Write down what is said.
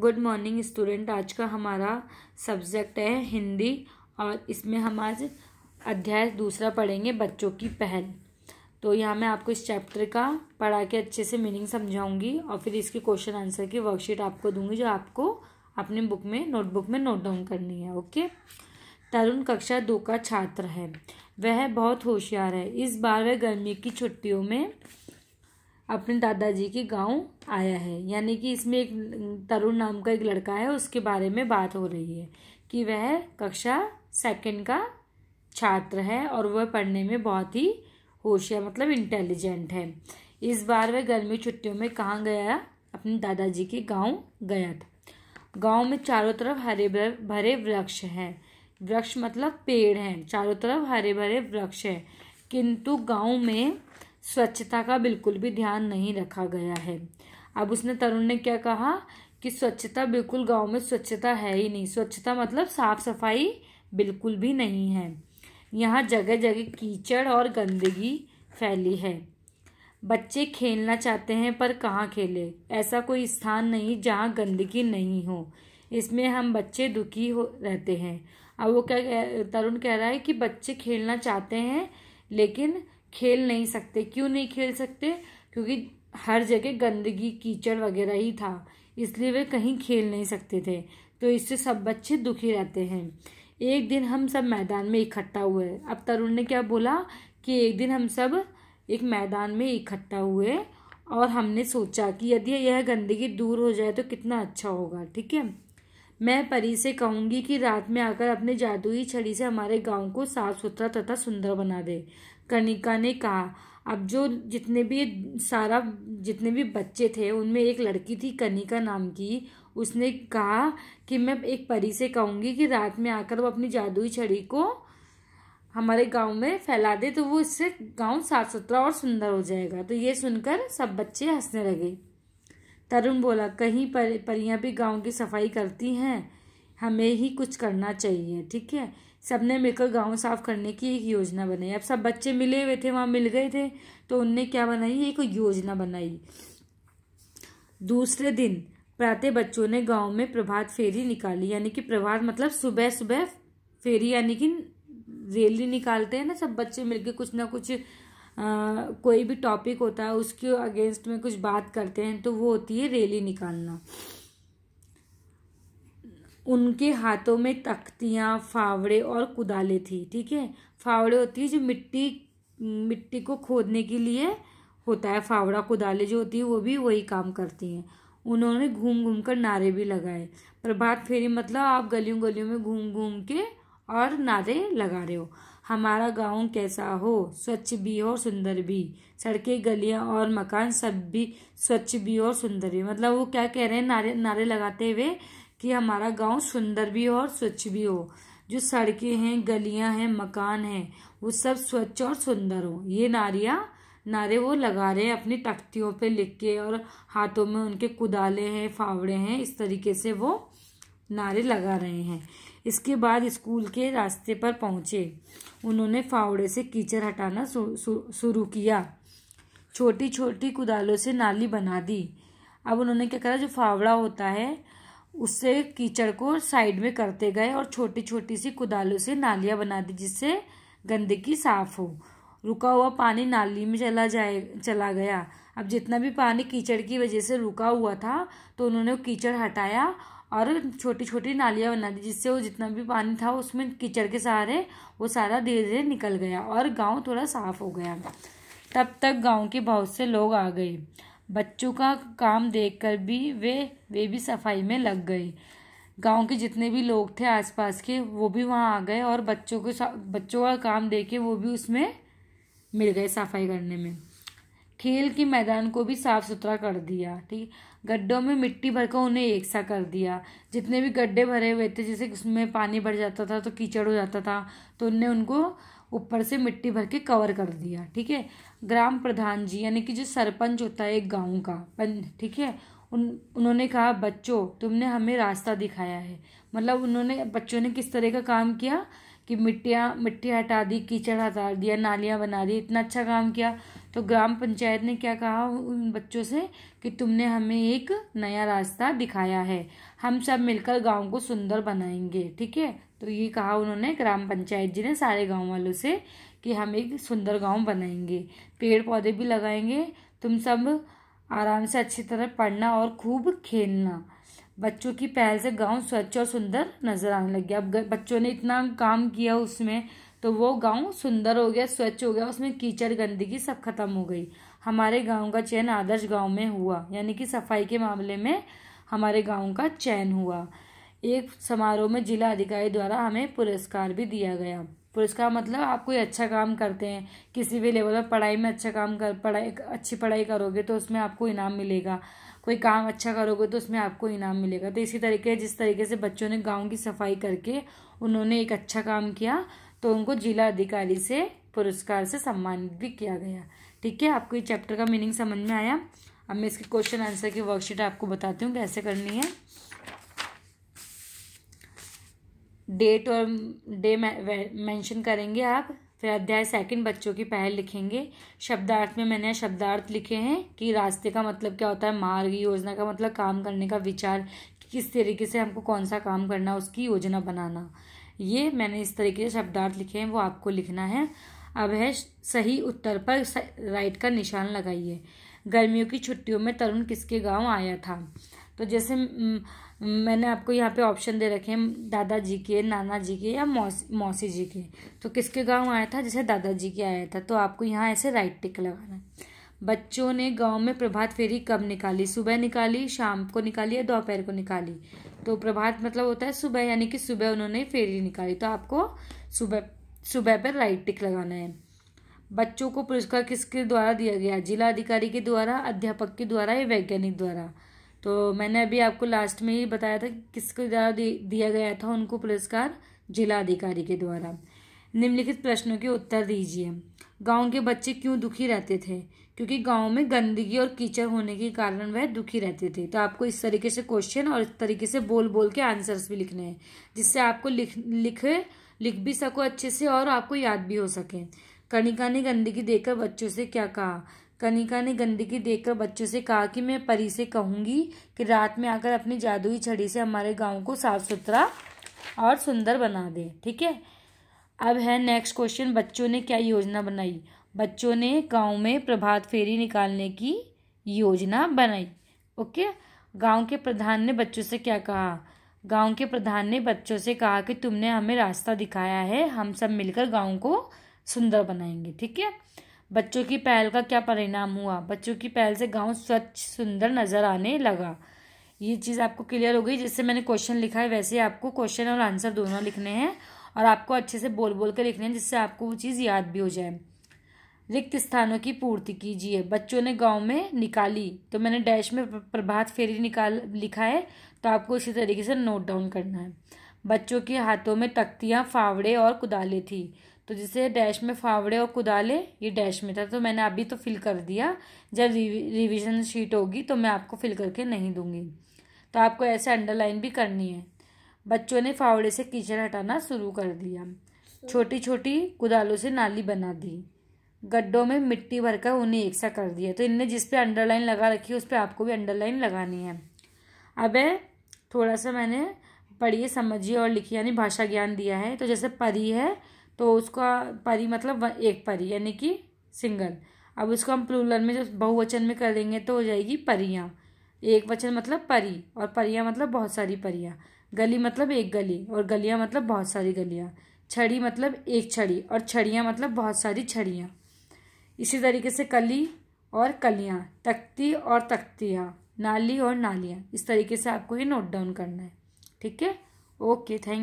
good morning student आज का हमारा सब्जेक्ट है हिंदी और इसमें हम आज अध्याय दूसरा पढ़ेंगे बच्चों की पहल तो यहाँ मैं आपको इस चैप्टर का पढ़ा के अच्छे से मीनिंग समझाऊंगी और फिर इसके क्वेश्चन आंसर की वर्कशीट आपको दूंगी जो आपको अपने बुक में नोटबुक में नोट डाउन करनी है ओके तरुण कक्षा दो का छात्र है वह बहुत होशियार है इस बार वह गर्मी की छुट्टियों में अपने दादाजी के गांव आया है यानी कि इसमें एक तरुण नाम का एक लड़का है उसके बारे में बात हो रही है कि वह कक्षा सेकंड का छात्र है और वह पढ़ने में बहुत ही होशियार मतलब इंटेलिजेंट है इस बार वह गर्मी छुट्टियों में कहाँ गया अपने दादाजी के गांव गया था गांव में चारों तरफ हरे भरे वृक्ष हैं वृक्ष मतलब पेड़ हैं चारों तरफ हरे भरे वृक्ष हैं किंतु गांव में स्वच्छता का बिल्कुल भी ध्यान नहीं रखा गया है अब उसने तरुण ने क्या कहा कि स्वच्छता बिल्कुल गांव में स्वच्छता है ही नहीं स्वच्छता मतलब साफ सफाई बिल्कुल भी नहीं है यहाँ जगह जगह कीचड़ और गंदगी फैली है बच्चे खेलना चाहते हैं पर कहाँ खेले ऐसा कोई स्थान नहीं जहाँ गंदगी नहीं हो इसमें हम बच्चे दुखी हो रहते हैं अब वो क्या तरुण कह रहा है कि बच्चे खेलना चाहते हैं लेकिन खेल नहीं सकते क्यों नहीं खेल सकते क्योंकि हर जगह गंदगी कीचड़ वगैरह ही था इसलिए वे कहीं खेल नहीं सकते थे तो इससे सब बच्चे दुखी रहते हैं एक दिन हम सब मैदान में इकट्ठा हुए अब तरुण ने क्या बोला कि एक दिन हम सब एक मैदान में इकट्ठा हुए और हमने सोचा कि यदि यह गंदगी दूर हो जाए तो कितना अच्छा होगा ठीक है मैं परी से कहूँगी कि रात में आकर अपने जादुई छड़ी से हमारे गांव को साफ सुथरा तथा सुंदर बना दे कनिका ने कहा अब जो जितने भी सारा जितने भी बच्चे थे उनमें एक लड़की थी कनिका नाम की उसने कहा कि मैं एक परी से कहूँगी कि रात में आकर वो अपनी जादुई छड़ी को हमारे गांव में फैला दे तो वो इससे गांव साफ सुथरा और सुंदर हो जाएगा तो ये सुनकर सब बच्चे हंसने लगे तरुण बोला कहीं पर परियाँ भी गांव की सफाई करती हैं हमें ही कुछ करना चाहिए ठीक है सबने मिलकर गांव साफ करने की एक योजना बनाई अब सब बच्चे मिले हुए थे वहाँ मिल गए थे तो उनने क्या बनाई एक योजना बनाई दूसरे दिन प्रातः बच्चों ने गांव में प्रभात फेरी निकाली यानी कि प्रभात मतलब सुबह सुबह फेरी यानी कि रैली निकालते हैं ना सब बच्चे मिलकर कुछ ना कुछ आ, कोई भी टॉपिक होता है उसके अगेंस्ट में कुछ बात करते हैं तो वो होती है रैली निकालना उनके हाथों में तख्तियाँ फावड़े और कुदाले थी ठीक है फावड़े होती है जो मिट्टी मिट्टी को खोदने के लिए होता है फावड़ा कुदाले जो होती है वो भी वही काम करती हैं उन्होंने घूम घूम कर नारे भी लगाए प्रभात फेरी मतलब आप गलियों गलियों में घूम घूम के और नारे लगा रहे हो हमारा गांव कैसा हो स्वच्छ भी हो सुंदर भी सड़कें गलियां और मकान सब भी स्वच्छ भी और सुंदर भी मतलब वो क्या कह रहे हैं नारे नारे लगाते हुए कि हमारा गांव सुंदर भी हो और स्वच्छ भी हो जो सड़कें हैं गलियां हैं मकान हैं वो सब स्वच्छ और सुंदर हो ये नारिया नारे वो लगा रहे हैं अपनी तख्तियों पे लिख के और हाथों में उनके कुदाले हैं फावड़े हैं इस तरीके से वो नारे लगा रहे हैं इसके बाद स्कूल के रास्ते पर पहुँचे उन्होंने फावड़े से कीचड़ हटाना शुरू किया छोटी छोटी कुदालों से नाली बना दी अब उन्होंने क्या करा जो फावड़ा होता है उससे कीचड़ को साइड में करते गए और छोटी छोटी सी कुदालों से नालियाँ बना दी जिससे गंदगी साफ हो रुका हुआ पानी नाली में चला जाए चला गया अब जितना भी पानी कीचड़ की वजह से रुका हुआ था तो उन्होंने कीचड़ हटाया और छोटी छोटी नालियाँ बना दी जिससे वो जितना भी पानी था उसमें कीचड़ के सहारे वो सारा धीरे धीरे निकल गया और गांव थोड़ा साफ हो गया तब तक गांव के बहुत से लोग आ गए बच्चों का काम देखकर भी वे वे भी सफाई में लग गए गांव के जितने भी लोग थे आसपास के वो भी वहाँ आ गए और बच्चों को बच्चों का काम दे के वो भी उसमें मिल गए सफाई करने में खेल के मैदान को भी साफ़ सुथरा कर दिया ठीक गड्ढों में मिट्टी भरकर उन्हें एक सा कर दिया जितने भी गड्ढे भरे हुए थे जैसे उसमें पानी भर जाता था तो कीचड़ हो जाता था तो उनने उनको ऊपर से मिट्टी भर के कवर कर दिया ठीक है ग्राम प्रधान जी यानी कि जो सरपंच होता है एक गाँव का ठीक है उन उन्होंने कहा बच्चों तुमने हमें रास्ता दिखाया है मतलब उन्होंने बच्चों ने किस तरह का काम किया कि मिट्टियाँ मिट्टी हटा दी कीचड़ हटा दिया नालियाँ बना दी इतना अच्छा काम किया तो ग्राम पंचायत ने क्या कहा उन बच्चों से कि तुमने हमें एक नया रास्ता दिखाया है हम सब मिलकर गांव को सुंदर बनाएंगे ठीक है तो ये कहा उन्होंने ग्राम पंचायत जी ने सारे गांव वालों से कि हम एक सुंदर गांव बनाएंगे पेड़ पौधे भी लगाएंगे तुम सब आराम से अच्छी तरह पढ़ना और खूब खेलना बच्चों की पहल से गांव स्वच्छ और सुंदर नजर आने लग गया अब बच्चों ने इतना काम किया उसमें तो वो गांव सुंदर हो गया स्वच्छ हो गया उसमें कीचड़ गंदगी सब खत्म हो गई हमारे गांव का चयन आदर्श गांव में हुआ यानी कि सफाई के मामले में हमारे गांव का चयन हुआ एक समारोह में जिला अधिकारी द्वारा हमें पुरस्कार भी दिया गया पुरस्कार मतलब आप कोई अच्छा काम करते हैं किसी भी लेवल पर पढ़ाई में अच्छा काम कर पढ़ाई अच्छी पढ़ाई करोगे तो उसमें आपको इनाम मिलेगा कोई काम अच्छा करोगे तो उसमें आपको इनाम मिलेगा तो इसी तरीके जिस तरीके से बच्चों ने गाँव की सफाई करके उन्होंने एक अच्छा काम किया तो उनको जिला अधिकारी से पुरस्कार से सम्मानित भी किया गया ठीक है आपको ये चैप्टर का मीनिंग समझ में आया अब मैं इसके क्वेश्चन आंसर की वर्कशीट आपको बताती हूँ कैसे करनी है डेट और डे मेंशन करेंगे आप फिर तो अध्याय सेकंड बच्चों की पहल लिखेंगे शब्दार्थ में मैंने शब्दार्थ लिखे हैं कि रास्ते का मतलब क्या होता है मार्ग योजना का मतलब काम करने का विचार किस तरीके से हमको कौन सा काम करना उसकी योजना बनाना ये मैंने इस तरीके से शब्दार्थ लिखे हैं वो आपको लिखना है अब है सही उत्तर पर राइट का निशान लगाइए गर्मियों की छुट्टियों में तरुण किसके गांव आया था तो जैसे मैंने आपको यहाँ पे ऑप्शन दे रखे हैं दादाजी के नाना जी के या मौसी मौसी जी के तो किसके गांव आया था जैसे दादाजी के आया था तो आपको यहाँ ऐसे राइट टिक लगाना है बच्चों ने गांव में प्रभात फेरी कब निकाली सुबह निकाली शाम को निकाली या दोपहर को निकाली तो प्रभात मतलब होता है सुबह यानी कि सुबह उन्होंने फेरी निकाली तो आपको सुबह सुबह पर राइट टिक लगाना है बच्चों को पुरस्कार किसके द्वारा दिया गया जिला अधिकारी के द्वारा अध्यापक के द्वारा या वैज्ञानिक द्वारा तो मैंने अभी आपको लास्ट में ही बताया था कि किसके द्वारा दिया गया था उनको पुरस्कार जिला अधिकारी के द्वारा निम्नलिखित प्रश्नों के उत्तर दीजिए गांव के बच्चे क्यों दुखी रहते थे क्योंकि गांव में गंदगी और कीचड़ होने के कारण वह दुखी रहते थे तो आपको इस तरीके से क्वेश्चन और इस तरीके से बोल बोल के आंसर्स भी लिखने हैं जिससे आपको लिख लिख लिख भी सको अच्छे से और आपको याद भी हो सके कणिका ने गंदगी देकर बच्चों से क्या कहा कनिका ने गंदगी देखकर बच्चों से कहा कि मैं परी से कहूँगी कि रात में आकर अपनी जादुई छड़ी से हमारे गाँव को साफ सुथरा और सुंदर बना दे ठीक है अब है नेक्स्ट क्वेश्चन बच्चों ने क्या योजना बनाई बच्चों ने गांव में प्रभात फेरी निकालने की योजना बनाई ओके गांव के प्रधान ने बच्चों से क्या कहा गांव के प्रधान ने बच्चों से कहा कि तुमने हमें रास्ता दिखाया है हम सब मिलकर गांव को सुंदर बनाएंगे ठीक है बच्चों की पहल का क्या परिणाम हुआ बच्चों की पहल से गांव स्वच्छ सुंदर नज़र आने लगा ये चीज़ आपको क्लियर हो गई जैसे मैंने क्वेश्चन लिखा है वैसे आपको क्वेश्चन और आंसर दोनों लिखने हैं और आपको अच्छे से बोल बोल कर लिखने हैं जिससे आपको वो चीज़ याद भी हो जाए रिक्त स्थानों की पूर्ति कीजिए बच्चों ने गांव में निकाली तो मैंने डैश में प्रभात फेरी निकाल लिखा है तो आपको इसी तरीके से नोट डाउन करना है बच्चों के हाथों में तख्तियाँ फावड़े और कुदाले थी तो जिसे डैश में फावड़े और कुदाले ये डैश में था तो मैंने अभी तो फिल कर दिया जब रिविज़न शीट होगी तो मैं आपको फिल करके नहीं दूंगी तो आपको ऐसे अंडरलाइन भी करनी है बच्चों ने फावड़े से कीचड़ हटाना शुरू कर दिया छोटी छोटी कुदालों से नाली बना दी गड्ढों में मिट्टी भरकर उन्हें एक सा कर दिया तो इनने जिस पे अंडरलाइन लगा रखी है उस पर आपको भी अंडरलाइन लगानी है अब है थोड़ा सा मैंने पढ़िए समझिए और लिखिए यानी भाषा ज्ञान दिया है तो जैसे परी है तो उसका परी मतलब एक परी यानी कि सिंगल अब उसको हम प्लूलर में जो बहुवचन में करेंगे तो हो जाएगी परियाँ एक वचन मतलब परी और परियाँ मतलब बहुत सारी परियाँ गली मतलब एक गली और गलियाँ मतलब बहुत सारी गलियाँ छड़ी मतलब एक छड़ी और छड़ियाँ मतलब बहुत सारी छड़ियाँ इसी तरीके से कली और कलियाँ तख्ती और तख्तियाँ नाली और नालियाँ इस तरीके से आपको ये नोट डाउन करना है ठीक है ओके थैंक